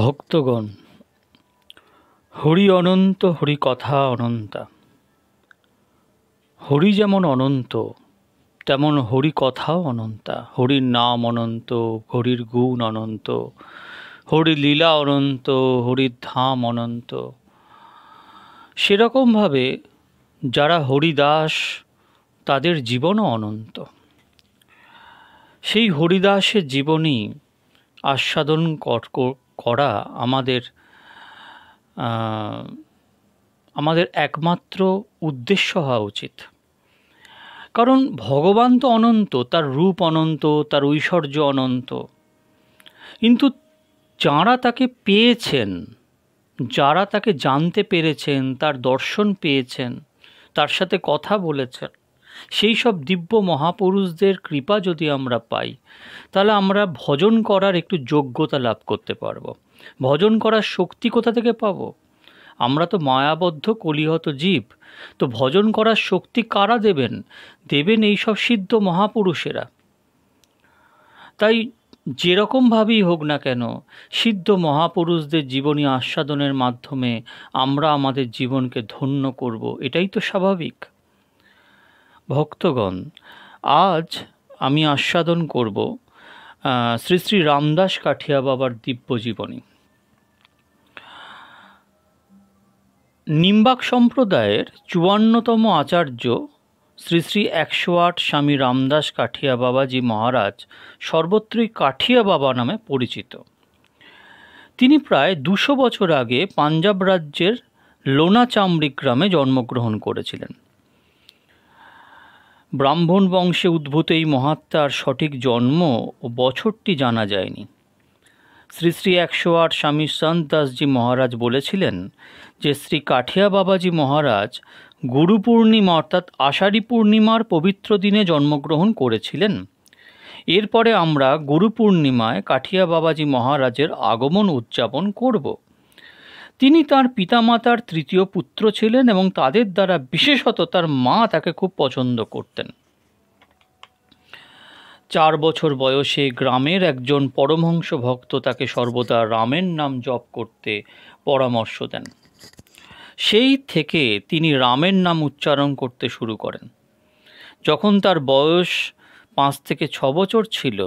ভক্তগণ হরি অনন্ত হরি কথা অনন্তা হরি যেমন অনন্ত তেমন হরি কথাও অনন্তা হরির নাম অনন্ত হরির গুণ অনন্ত হরি লীলা অনন্ত হরির ধাম অনন্ত সেরকমভাবে যারা হরিদাস তাদের জীবনও অনন্ত সেই হরিদাসের জীবনী আস্বাদন কর করা আমাদের আমাদের একমাত্র উদ্দেশ্য হওয়া উচিত কারণ ভগবান তো অনন্ত তার রূপ অনন্ত তার ঐশ্বর্য অনন্ত কিন্তু যাঁরা তাকে পেয়েছেন যারা তাকে জানতে পেরেছেন তার দর্শন পেয়েছেন তার সাথে কথা বলেছেন সেই সব দিব্য মহাপুরুষদের কৃপা যদি আমরা পাই তাহলে আমরা ভজন করার একটু যোগ্যতা লাভ করতে পারবো ভজন করার শক্তি কোথা থেকে পাব আমরা তো মায়াবদ্ধ কলিহত জীব তো ভজন করার শক্তি কারা দেবেন দেবেন এই সব সিদ্ধ মহাপুরুষেরা তাই যেরকমভাবেই হোক না কেন সিদ্ধ মহাপুরুষদের জীবনী আস্বাদনের মাধ্যমে আমরা আমাদের জীবনকে ধন্য করব এটাই তো স্বাভাবিক ভক্তগণ আজ আমি আস্বাদন করব শ্রী শ্রী রামদাস কাঠিয়া বাবার দিব্য জীবনী নিম্বাক সম্প্রদায়ের চুয়ান্নতম আচার্য শ্রী শ্রী একশো আট স্বামী রামদাস কাঠিয়া বাবাজি মহারাজ সর্বত্রই কাঠিয়া বাবা নামে পরিচিত তিনি প্রায় দুশো বছর আগে পাঞ্জাব রাজ্যের লোনা গ্রামে জন্মগ্রহণ করেছিলেন ব্রাহ্মণ বংশে উদ্ভূত এই মহাত্মার সঠিক জন্ম ও বছরটি জানা যায়নি শ্রী শ্রী একশো আট স্বামী সন্তাসজি দাসজি মহারাজ বলেছিলেন যে শ্রী কাঠিয়া বাবাজি মহারাজ গুরু পূর্ণিমা অর্থাৎ আষাঢ়ী পূর্ণিমার পবিত্র দিনে জন্মগ্রহণ করেছিলেন এরপরে আমরা গুরু পূর্ণিমায় কাঠিয়া বাবাজি মহারাজের আগমন উদযাপন করব তিনি তার পিতামাতার তৃতীয় পুত্র ছিলেন এবং তাদের দ্বারা বিশেষত তার মা তাকে খুব পছন্দ করতেন চার বছর বয়সে গ্রামের একজন পরমহংস ভক্ত তাকে সর্বদা রামের নাম জপ করতে পরামর্শ দেন সেই থেকে তিনি রামের নাম উচ্চারণ করতে শুরু করেন যখন তার বয়স পাঁচ থেকে ছ বছর ছিল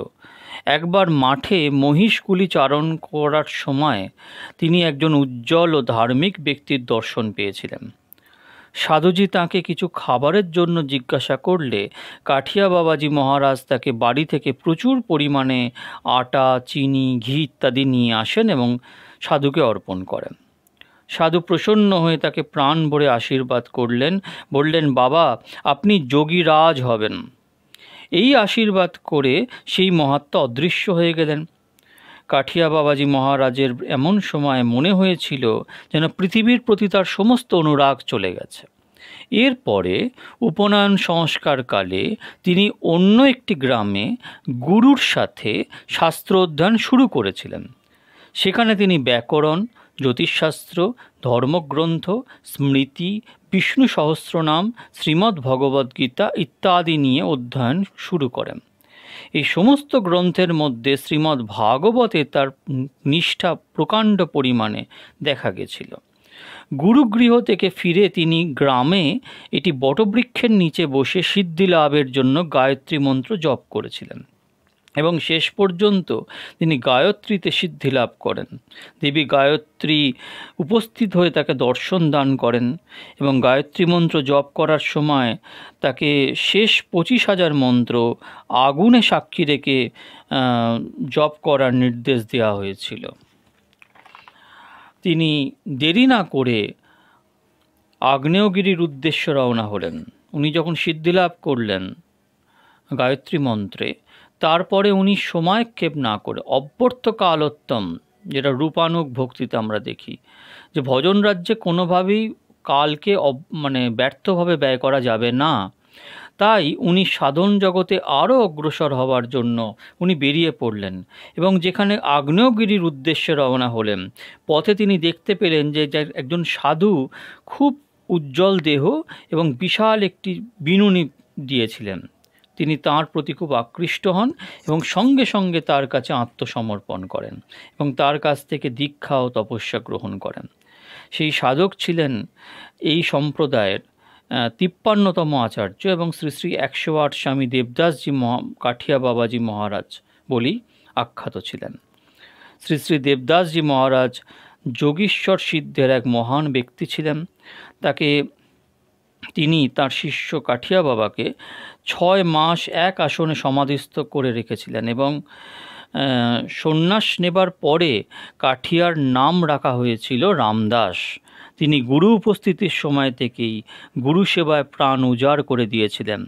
একবার মাঠে মহিষগুলি চারণ করার সময় তিনি একজন উজ্জ্বল ও ধার্মিক ব্যক্তির দর্শন পেয়েছিলেন সাধুজি তাকে কিছু খাবারের জন্য জিজ্ঞাসা করলে কাঠিয়া বাবাজি মহারাজ তাকে বাড়ি থেকে প্রচুর পরিমাণে আটা চিনি ঘি ইত্যাদি নিয়ে আসেন এবং সাধুকে অর্পণ করেন সাধু প্রসন্ন হয়ে তাকে প্রাণ ভরে আশীর্বাদ করলেন বললেন বাবা আপনি যোগীরাজ হবেন এই আশীর্বাদ করে সেই মহাত্মা অদৃশ্য হয়ে গেলেন কাঠিয়া বাবাজি মহারাজের এমন সময় মনে হয়েছিল যেন পৃথিবীর প্রতি তার সমস্ত অনুরাগ চলে গেছে এরপরে উপনয়ন সংস্কারকালে তিনি অন্য একটি গ্রামে গুরুর সাথে শাস্ত্র অধ্যয়ন শুরু করেছিলেন সেখানে তিনি ব্যাকরণ জ্যোতিষশাস্ত্র ধর্মগ্রন্থ স্মৃতি বিষ্ণু সহস্রনাম শ্রীমদ্ ভগবদ্গীতা ইত্যাদি নিয়ে অধ্যয়ন শুরু করেন এই সমস্ত গ্রন্থের মধ্যে শ্রীমদ্ ভাগবতে তার নিষ্ঠা প্রকাণ্ড পরিমাণে দেখা গেছিল গুরুগৃহ থেকে ফিরে তিনি গ্রামে এটি বটবৃক্ষের নিচে বসে সিদ্ধি লাভের জন্য গায়ত্রী মন্ত্র জপ করেছিলেন এবং শেষ পর্যন্ত তিনি গায়ত্রীতে সিদ্ধি লাভ করেন দেবী গায়ত্রী উপস্থিত হয়ে তাকে দর্শন দান করেন এবং গায়ত্রী মন্ত্র জপ করার সময় তাকে শেষ পঁচিশ হাজার মন্ত্র আগুনে সাক্ষী রেখে জপ করার নির্দেশ দেওয়া হয়েছিল তিনি দেরি না করে আগ্নেয়গিরির উদ্দেশ্য রওনা হলেন উনি যখন সিদ্ধি লাভ করলেন গায়ত্রী মন্ত্রে তারপরে উনি সময়ক্ষেপ না করে কালোত্তম যেটা রূপানুক ভক্তিতে আমরা দেখি যে ভজন রাজ্যে কোনোভাবেই কালকে মানে ব্যর্থভাবে ব্যয় করা যাবে না তাই উনি সাধন জগতে আরও অগ্রসর হওয়ার জন্য উনি বেরিয়ে পড়লেন এবং যেখানে আগ্নেয়গিরির উদ্দেশ্যে রওনা হলেন পথে তিনি দেখতে পেলেন যে একজন সাধু খুব উজ্জ্বল দেহ এবং বিশাল একটি বিনুনি দিয়েছিলেন তিনি তার প্রতি খুব আকৃষ্ট হন এবং সঙ্গে সঙ্গে তার কাছে আত্মসমর্পণ করেন এবং তার কাছ থেকে দীক্ষা ও তপস্যা গ্রহণ করেন সেই সাধক ছিলেন এই সম্প্রদায়ের তিপ্পান্নতম আচার্য এবং শ্রী শ্রী একশো আট স্বামী দেবদাসজি মহা কাঠিয়া বাবাজি মহারাজ বলি আখ্যাত ছিলেন শ্রী শ্রী দেবদাসজি মহারাজ যোগীশ্বর সিদ্ধের এক মহান ব্যক্তি ছিলেন তাকে তিনি তার শিষ্য কাঠিয়া বাবাকে ছয় মাস এক আসনে সমাধিস্থ করে রেখেছিলেন এবং সন্ন্যাস নেবার পরে কাঠিয়ার নাম রাখা হয়েছিল রামদাস তিনি গুরু উপস্থিতির সময় থেকেই গুরু সেবায় প্রাণ উজাড় করে দিয়েছিলেন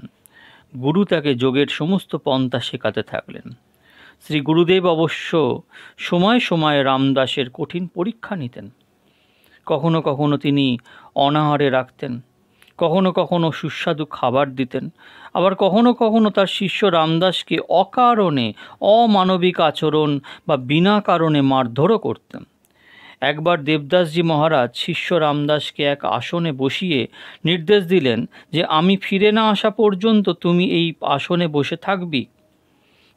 গুরু তাকে যোগের সমস্ত পন্থা শেখাতে থাকলেন শ্রী গুরুদেব অবশ্য সময় সময়ে রামদাসের কঠিন পরীক্ষা নিতেন কখনো কখনো তিনি অনাহারে রাখতেন কখনো কখনো সুস্বাদু খাবার দিতেন আবার কখনো কখনো তার শিষ্য রামদাসকে অকারণে অমানবিক আচরণ বা বিনা কারণে মারধরও করতেন একবার দেবদাসজি মহারাজ শিষ্য রামদাসকে এক আসনে বসিয়ে নির্দেশ দিলেন যে আমি ফিরে না আসা পর্যন্ত তুমি এই আসনে বসে থাকবি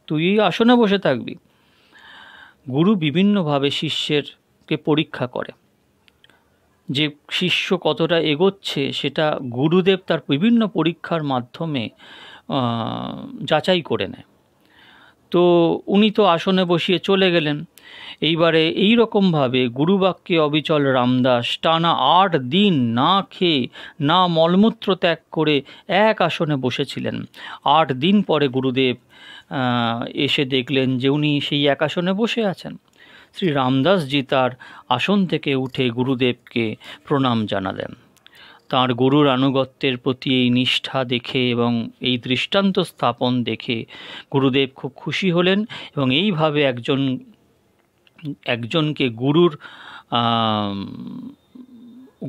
তুই এই আসনে বসে থাকবি গুরু বিভিন্নভাবে শিষ্যেরকে পরীক্ষা করে যে শিষ্য কতটা এগোচ্ছে সেটা গুরুদেব তার বিভিন্ন পরীক্ষার মাধ্যমে যাচাই করে নেয় তো উনি তো আসনে বসিয়ে চলে গেলেন এইবারে এই রকমভাবে গুরুবাক্যে অবিচল রামদাস টানা আট দিন না খেয়ে না মলমূত্র ত্যাগ করে এক আসনে বসেছিলেন আট দিন পরে গুরুদেব এসে দেখলেন যে উনি সেই এক আসনে বসে আছেন শ্রী রামদাসজি তার আসন থেকে উঠে গুরুদেবকে প্রণাম জানালেন তার গুরুর আনুগত্যের প্রতি এই নিষ্ঠা দেখে এবং এই দৃষ্টান্ত স্থাপন দেখে গুরুদেব খুব খুশি হলেন এবং এইভাবে একজন একজনকে গুরুর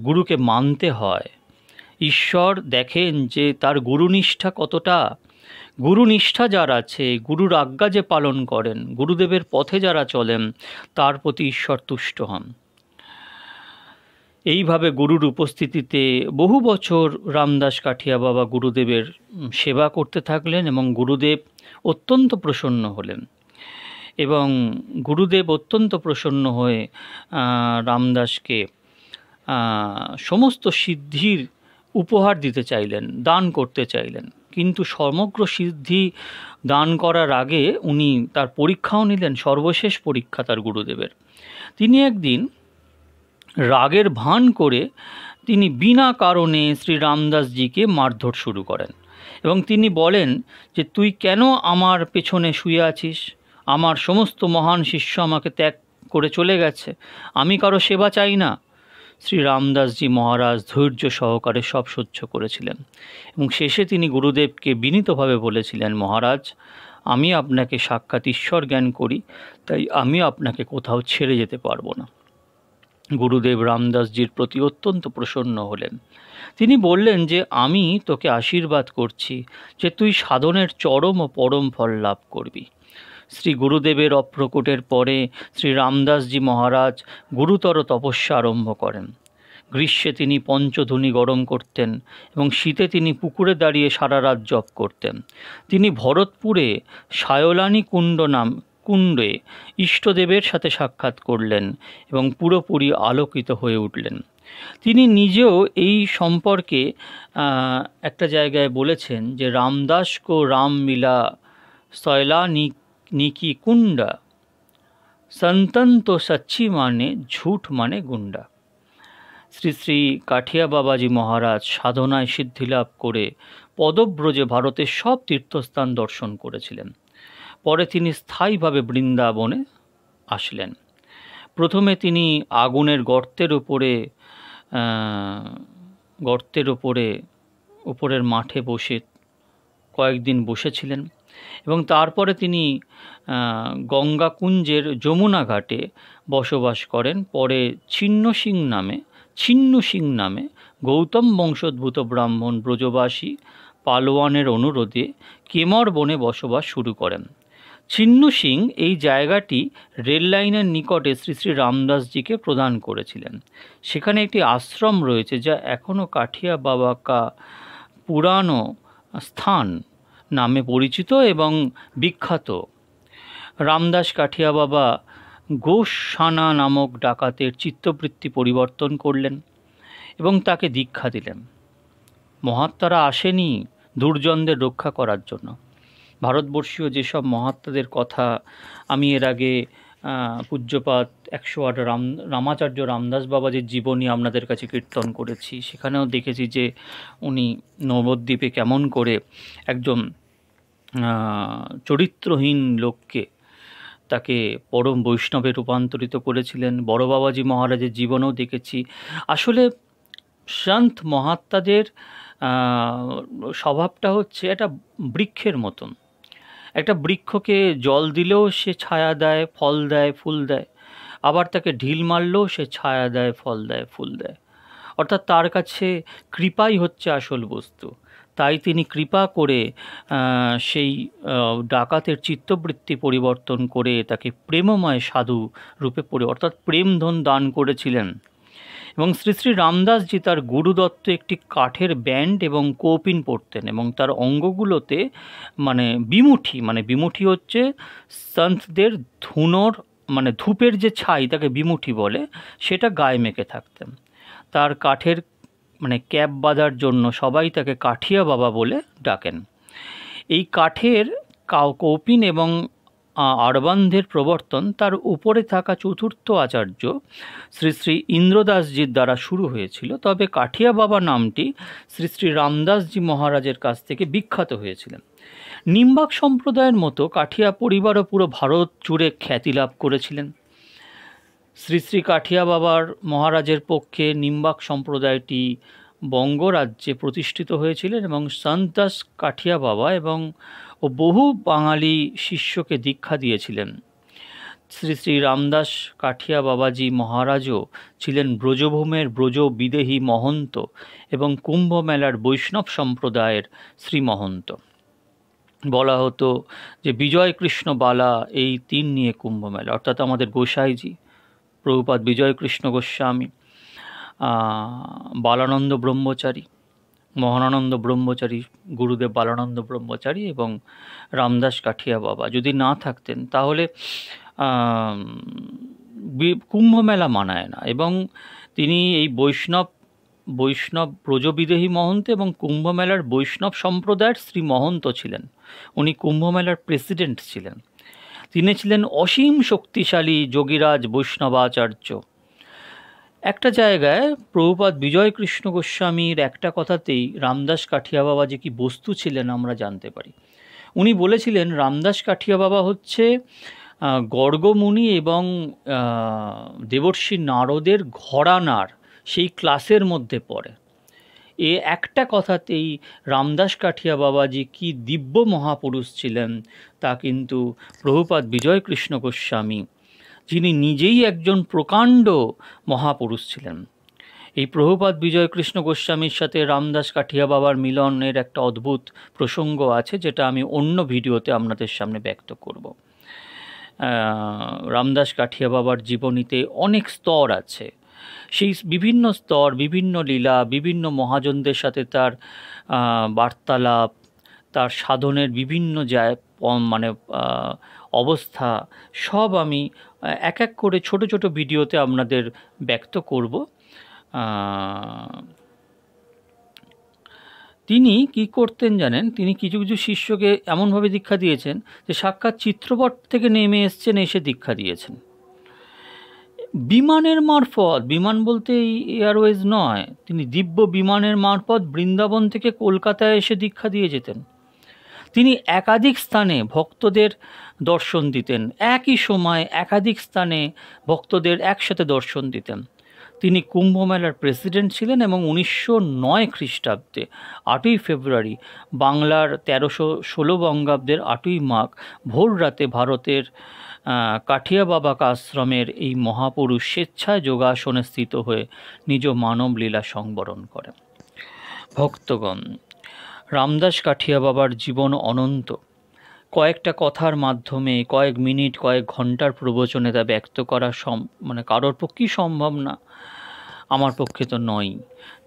গুরুকে মানতে হয় ঈশ্বর দেখেন যে তার গুরুনিষ্ঠা কতটা গুরু নিষ্ঠা যার আছে গুরুর আজ্ঞা যে পালন করেন গুরুদেবের পথে যারা চলেন তার প্রতি ঈশ্বর তুষ্ট হন এইভাবে গুরুর উপস্থিতিতে বহু বছর রামদাস কাঠিয়া বাবা গুরুদেবের সেবা করতে থাকলেন এবং গুরুদেব অত্যন্ত প্রসন্ন হলেন এবং গুরুদেব অত্যন্ত প্রসন্ন হয়ে রামদাসকে সমস্ত সিদ্ধির উপহার দিতে চাইলেন দান করতে চাইলেন কিন্তু সমগ্র সিদ্ধি দান করার আগে উনি তার পরীক্ষাও নিলেন সর্বশেষ পরীক্ষা তার গুরুদেবের তিনি একদিন রাগের ভান করে তিনি বিনা কারণে শ্রী রামদাসজিকে মারধর শুরু করেন এবং তিনি বলেন যে তুই কেন আমার পেছনে শুয়ে আছিস আমার সমস্ত মহান শিষ্য আমাকে ত্যাগ করে চলে গেছে আমি কারো সেবা চাই না শ্রী রামদাসজি মহারাজ ধৈর্য সহকারে সব সহ্য করেছিলেন এবং শেষে তিনি গুরুদেবকে বিনীতভাবে বলেছিলেন মহারাজ আমি আপনাকে সাক্ষাৎ ঈশ্বর জ্ঞান করি তাই আমি আপনাকে কোথাও ছেড়ে যেতে পারবো না গুরুদেব রামদাসজির প্রতি অত্যন্ত প্রসন্ন হলেন তিনি বললেন যে আমি তোকে আশীর্বাদ করছি যে তুই সাধনের চরম ও পরম ফল লাভ করবি শ্রী গুরুদেবের অপ্রকটের পরে শ্রী রামদাসজি মহারাজ গুরুতর তপস্যা আরম্ভ করেন গ্রীষ্মে তিনি পঞ্চধ্বনি গরম করতেন এবং শীতে তিনি পুকুরে দাঁড়িয়ে সারা রাত জপ করতেন তিনি ভরতপুরে সায়লানি কুণ্ড নাম কুণ্ডে ইষ্টদেবের সাথে সাক্ষাৎ করলেন এবং পুরোপুরি আলোকিত হয়ে উঠলেন তিনি নিজেও এই সম্পর্কে একটা জায়গায় বলেছেন যে রামদাস কো রামমিলা শৈলানিক নিকি কুণ্ডা संतन तो सच्ची माने झूठ माने গুন্ডা শ্রী শ্রী কাঠিয়া বাবাজি মহারাজ সাধনায় সিদ্ধিলাভ করে পদব্রজে ভারতের সব তীর্থস্থান দর্শন করেছিলেন পরে তিনি স্থায়ীভাবে বৃন্দাবনে আসলেন প্রথমে তিনি আগুনের গর্তের উপরে গর্তের উপরে উপরের মাঠে বসে কয়েকদিন বসেছিলেন এবং তারপরে তিনি গঙ্গাকুঞ্জের যমুনা ঘাটে বসবাস করেন পরে ছিন্ন সিং নামে ছিন্ন সিং নামে গৌতম বংশোদ্ভূত ব্রাহ্মণ ব্রজবাসী পালোয়ানের অনুরোধে কেমর বনে বসবাস শুরু করেন ছিন্ন সিং এই জায়গাটি রেল লাইনের নিকটে শ্রী শ্রী রামদাসজিকে প্রদান করেছিলেন সেখানে একটি আশ্রম রয়েছে যা এখনও কাঠিয়া বাবা কা পুরানো স্থান নামে পরিচিত এবং বিখ্যাত রামদাস কাঠিয়া বাবা গোসানা নামক ডাকাতের চিত্তবৃত্তি পরিবর্তন করলেন এবং তাকে দীক্ষা দিলেন মহাত্মারা আসেনি দুর্জনদের রক্ষা করার জন্য ভারতবর্ষীয় যেসব মহাত্মাদের কথা আমি এর আগে পূজ্যপাত একশো আট রাম রামাচার্য রামদাস বাবাজির জীবনী আপনাদের কাছে কীর্তন করেছি সেখানেও দেখেছি যে উনি নবদ্বীপে কেমন করে একজন চরিত্রহীন লোককে তাকে পরম বৈষ্ণবে রূপান্তরিত করেছিলেন বড় বাবাজি মহারাজের জীবনও দেখেছি আসলে সন্ত মহাত্মাদের স্বভাবটা হচ্ছে এটা বৃক্ষের মতন একটা বৃক্ষকে জল দিলেও সে ছায়া দেয় ফল দেয় ফুল দেয় আবার তাকে ঢিল মারলেও সে ছায়া দেয় ফল দেয় ফুল দেয় অর্থাৎ তার কাছে কৃপাই হচ্ছে আসল বস্তু তাই তিনি কৃপা করে সেই ডাকাতের চিত্তবৃত্তি পরিবর্তন করে তাকে প্রেমময় সাধু রূপে পড়ে অর্থাৎ প্রেমধন দান করেছিলেন এবং শ্রী শ্রী রামদাসজি তার গুরুদত্ত একটি কাঠের ব্যান্ড এবং কোপিন পরতেন এবং তার অঙ্গগুলোতে মানে বিমুঠি মানে বিমুঠি হচ্ছে সন্তদের ধুনোর মানে ধূপের যে ছাই তাকে বিমুঠি বলে সেটা গায়ে মেখে থাকতেন তার কাঠের মানে ক্যাপ বাঁধার জন্য সবাই তাকে কাঠিয়া বাবা বলে ডাকেন এই কাঠের কাউ কৌপিন এবং আরবান্ধের প্রবর্তন তার উপরে থাকা চতুর্থ আচার্য শ্রী শ্রী ইন্দ্রদাসজির দ্বারা শুরু হয়েছিল তবে কাঠিয়া বাবা নামটি শ্রী শ্রী রামদাসজি মহারাজের কাছ থেকে বিখ্যাত হয়েছিলেন নিম্বাক সম্প্রদায়ের মতো কাঠিয়া পরিবারও পুরো ভারত জুড়ে খ্যাতি লাভ করেছিলেন শ্রী শ্রী কাঠিয়া বাবার মহারাজের পক্ষে নিম্বাক সম্প্রদায়টি বঙ্গরাজ্যে প্রতিষ্ঠিত হয়েছিলেন এবং সন্তদাস কাঠিয়া বাবা এবং ও বহু বাঙালি শিষ্যকে দীক্ষা দিয়েছিলেন শ্রী শ্রী রামদাস কাঠিয়া বাবাজি মহারাজও ছিলেন ব্রজভূমের ব্রজ বিদেহী মহন্ত এবং কুম্ভ মেলার বৈষ্ণব সম্প্রদায়ের শ্রী মহন্ত বলা হতো যে বিজয়কৃষ্ণ বালা এই তিন নিয়ে কুম্ভ মেলা অর্থাৎ আমাদের গোসাইজি প্রভুপাত বিজয়কৃষ্ণ গোস্বামী বালানন্দ ব্রহ্মচারী মহানানন্দ ব্রহ্মচারী গুরুদেব বালানন্দ ব্রহ্মচারী এবং রামদাস কাঠিয়া বাবা যদি না থাকতেন তাহলে কুম্ভ মেলা মানায় না এবং তিনি এই বৈষ্ণব বৈষ্ণব ব্রজবিদেহী মহন্ত এবং কুম্ভমেলার বৈষ্ণব সম্প্রদায়ের শ্রী মহন্ত ছিলেন উনি কুম্ভমেলার প্রেসিডেন্ট ছিলেন তিনি ছিলেন অসীম শক্তিশালী যোগীরাজ বৈষ্ণবাচার্য একটা জায়গায় প্রভুপাত বিজয় কৃষ্ণ গোস্বামীর একটা কথাতেই রামদাস কাঠিয়া বাবা যে কি বস্তু ছিলেন আমরা জানতে পারি উনি বলেছিলেন রামদাস কাঠিয়া বাবা হচ্ছে গর্গমুনি এবং দেবর্ষী নারদের ঘরানার সেই ক্লাসের মধ্যে পড়ে এ একটা কথাতেই রামদাস কাঠিয়া বাবা যে কি দিব্য মহাপুরুষ ছিলেন তা কিন্তু প্রভুপাত বিজয় কৃষ্ণ গোস্বামী যিনি নিজেই একজন প্রকাণ্ড মহাপুরুষ ছিলেন এই প্রভুপাত বিজয় কৃষ্ণ গোস্বামীর সাথে রামদাস কাঠিয়া বাবার মিলনের একটা অদ্ভুত প্রসঙ্গ আছে যেটা আমি অন্য ভিডিওতে আপনাদের সামনে ব্যক্ত করব রামদাস কাঠিয়া বাবার জীবনীতে অনেক স্তর আছে সেই বিভিন্ন স্তর বিভিন্ন লীলা বিভিন্ন মহাজনদের সাথে তার বার্তালাপ তার সাধনের বিভিন্ন যায় মানে অবস্থা সব আমি এক এক করে ছোট ছোট ভিডিওতে আপনাদের ব্যক্ত করব তিনি কি করতেন জানেন তিনি কিছু কিছু শিষ্যকে এমনভাবে দীক্ষা দিয়েছেন যে সাক্ষাৎ চিত্রপট থেকে নেমে এসছেন এসে দীক্ষা দিয়েছেন বিমানের মারফত বিমান বলতে এই এয়ারওয়েজ নয় তিনি দিব্য বিমানের মারফত বৃন্দাবন থেকে কলকাতায় এসে দীক্ষা দিয়ে যেতেন তিনি একাধিক স্থানে ভক্তদের দর্শন দিতেন একই সময় একাধিক স্থানে ভক্তদের একসাথে দর্শন দিতেন তিনি কুম্ভমেলার প্রেসিডেন্ট ছিলেন এবং উনিশশো নয় খ্রিস্টাব্দে আটই ফেব্রুয়ারি বাংলার তেরোশো ষোলো বঙ্গাব্দের আটই মাঘ ভোর রাতে ভারতের কাঠিয়া আশ্রমের এই মহাপুরুষ স্বেচ্ছায় যোগাসনে স্থিত হয়ে নিজ মানব লীলা সংবরণ করেন ভক্তগণ রামদাস কাঠিয়া বাবার জীবন অনন্ত কয়েকটা কথার মাধ্যমে কয়েক মিনিট কয়েক ঘন্টার প্রবচনে তা ব্যক্ত করা সম মানে কারোর পক্ষেই সম্ভব না আমার পক্ষে তো নয়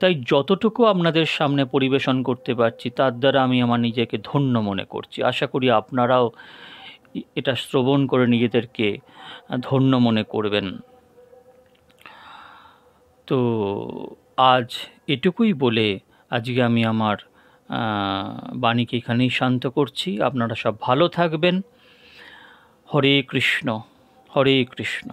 তাই যতটুকু আপনাদের সামনে পরিবেশন করতে পারছি তার দ্বারা আমি আমার নিজেকে ধন্য মনে করছি আশা করি আপনারাও এটা শ্রবণ করে নিজেদেরকে ধন্য মনে করবেন তো আজ এটুকুই বলে আজকে আমি আমার বাণীকে এখানেই শান্ত করছি আপনারা সব ভালো থাকবেন হরে কৃষ্ণ হরে কৃষ্ণ